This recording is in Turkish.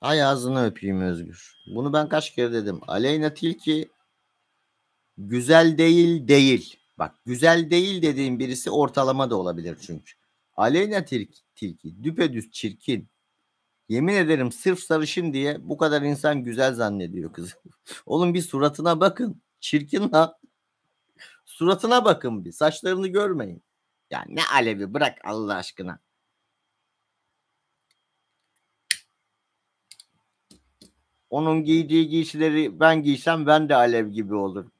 Ay ağzını öpeyim Özgür. Bunu ben kaç kere dedim. Aleyna Tilki güzel değil değil. Bak güzel değil dediğim birisi ortalama da olabilir çünkü. Aleyna Tilki, tilki düpedüz çirkin. Yemin ederim sırf sarışın diye bu kadar insan güzel zannediyor kızı. Oğlum bir suratına bakın. Çirkin ha. Suratına bakın bir. Saçlarını görmeyin. Ya ne alevi bırak Allah aşkına. Onun giydiği giysileri ben giysem ben de Alev gibi olurum.